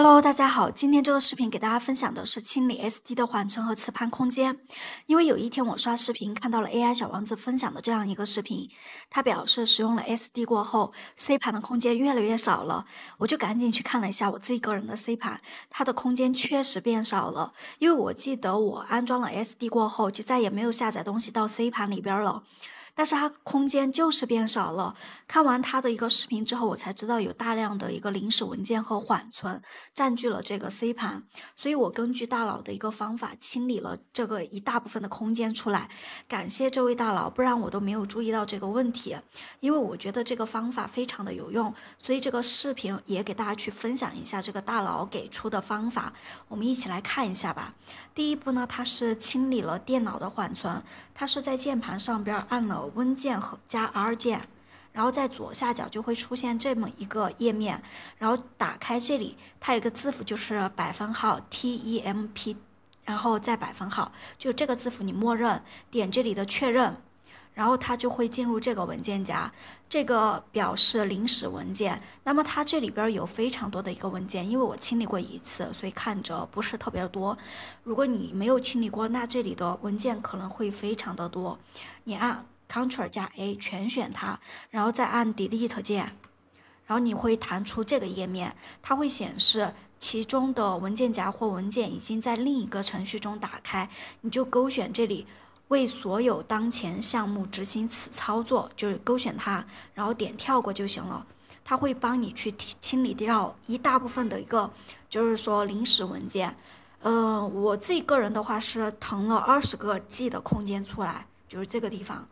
Hello，大家好，今天这个视频给大家分享的是清理 SD 的缓存和磁盘空间。因为有一天我刷视频看到了 AI 小王子分享的这样一个视频，他表示使用了 SD 过后，C 盘的空间越来越少了，我就赶紧去看了一下我自己个人的 C 盘，它的空间确实变少了。因为我记得我安装了 SD 过后，就再也没有下载东西到 C 盘里边了。但是它空间就是变少了。看完他的一个视频之后，我才知道有大量的一个临时文件和缓存占据了这个 C 盘，所以我根据大佬的一个方法清理了这个一大部分的空间出来。感谢这位大佬，不然我都没有注意到这个问题。因为我觉得这个方法非常的有用，所以这个视频也给大家去分享一下这个大佬给出的方法。我们一起来看一下吧。第一步呢，它是清理了电脑的缓存，它是在键盘上边按了。Win 键和加 R 键，然后在左下角就会出现这么一个页面，然后打开这里，它有个字符就是百分号 T E M P，然后再百分号，就这个字符你默认点这里的确认，然后它就会进入这个文件夹，这个表示临时文件。那么它这里边有非常多的一个文件，因为我清理过一次，所以看着不是特别多。如果你没有清理过，那这里的文件可能会非常的多。你按。Ctrl 加 A 全选它，然后再按 Delete 键，然后你会弹出这个页面，它会显示其中的文件夹或文件已经在另一个程序中打开，你就勾选这里，为所有当前项目执行此操作，就是勾选它，然后点跳过就行了，它会帮你去清理掉一大部分的一个就是说临时文件。嗯，我自己个人的话是腾了二十个 G 的空间出来，就是这个地方。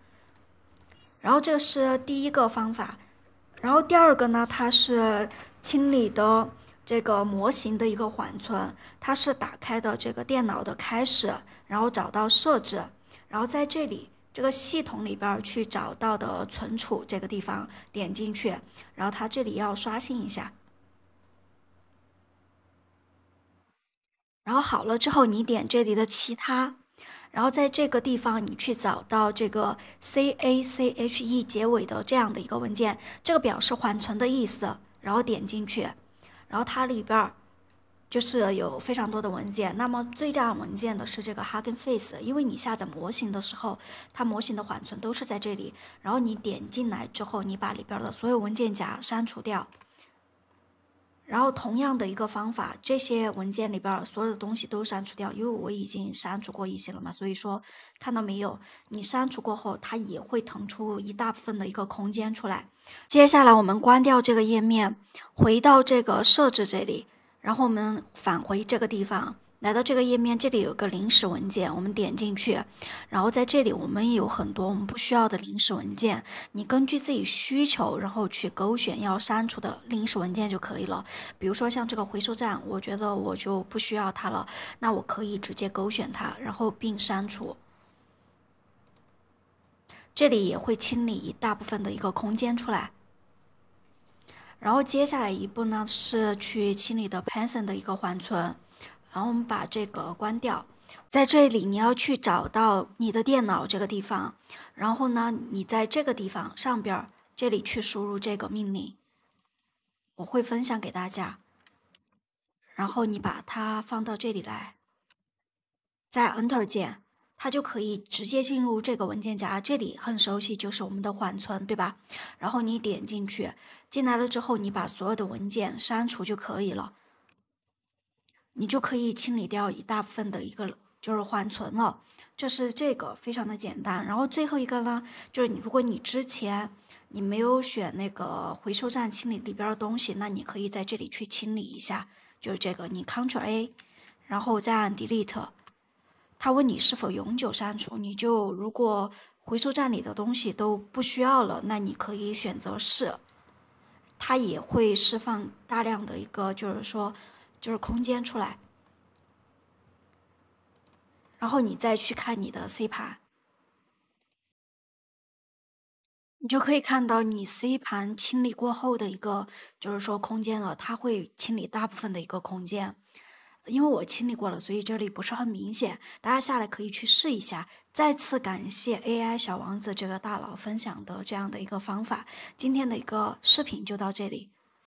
然后这是第一个方法，然后第二个呢？它是清理的这个模型的一个缓存，它是打开的这个电脑的开始，然后找到设置，然后在这里这个系统里边去找到的存储这个地方，点进去，然后它这里要刷新一下，然后好了之后，你点这里的其他。然后在这个地方，你去找到这个 c a c h e 结尾的这样的一个文件，这个表示缓存的意思。然后点进去，然后它里边儿就是有非常多的文件。那么最大文件的是这个 h a g i n f a c e 因为你下载模型的时候，它模型的缓存都是在这里。然后你点进来之后，你把里边的所有文件夹删除掉。然后同样的一个方法，这些文件里边所有的东西都删除掉，因为我已经删除过一些了嘛，所以说看到没有？你删除过后，它也会腾出一大部分的一个空间出来。接下来我们关掉这个页面，回到这个设置这里，然后我们返回这个地方。来到这个页面，这里有个临时文件，我们点进去，然后在这里我们有很多我们不需要的临时文件，你根据自己需求，然后去勾选要删除的临时文件就可以了。比如说像这个回收站，我觉得我就不需要它了，那我可以直接勾选它，然后并删除，这里也会清理一大部分的一个空间出来。然后接下来一步呢，是去清理的 p y t h o n 的一个缓存。然后我们把这个关掉，在这里你要去找到你的电脑这个地方，然后呢，你在这个地方上边这里去输入这个命令，我会分享给大家。然后你把它放到这里来，在 Enter 键，它就可以直接进入这个文件夹。这里很熟悉，就是我们的缓存，对吧？然后你点进去，进来了之后，你把所有的文件删除就可以了。你就可以清理掉一大部分的一个就是缓存了，就是这个非常的简单。然后最后一个呢，就是你如果你之前你没有选那个回收站清理里边的东西，那你可以在这里去清理一下。就是这个你 Ctrl+A，然后再按 Delete，他问你是否永久删除，你就如果回收站里的东西都不需要了，那你可以选择是。它也会释放大量的一个就是说。就是空间出来，然后你再去看你的 C 盘，你就可以看到你 C 盘清理过后的一个，就是说空间了，它会清理大部分的一个空间。因为我清理过了，所以这里不是很明显。大家下来可以去试一下。再次感谢 AI 小王子这个大佬分享的这样的一个方法。今天的一个视频就到这里。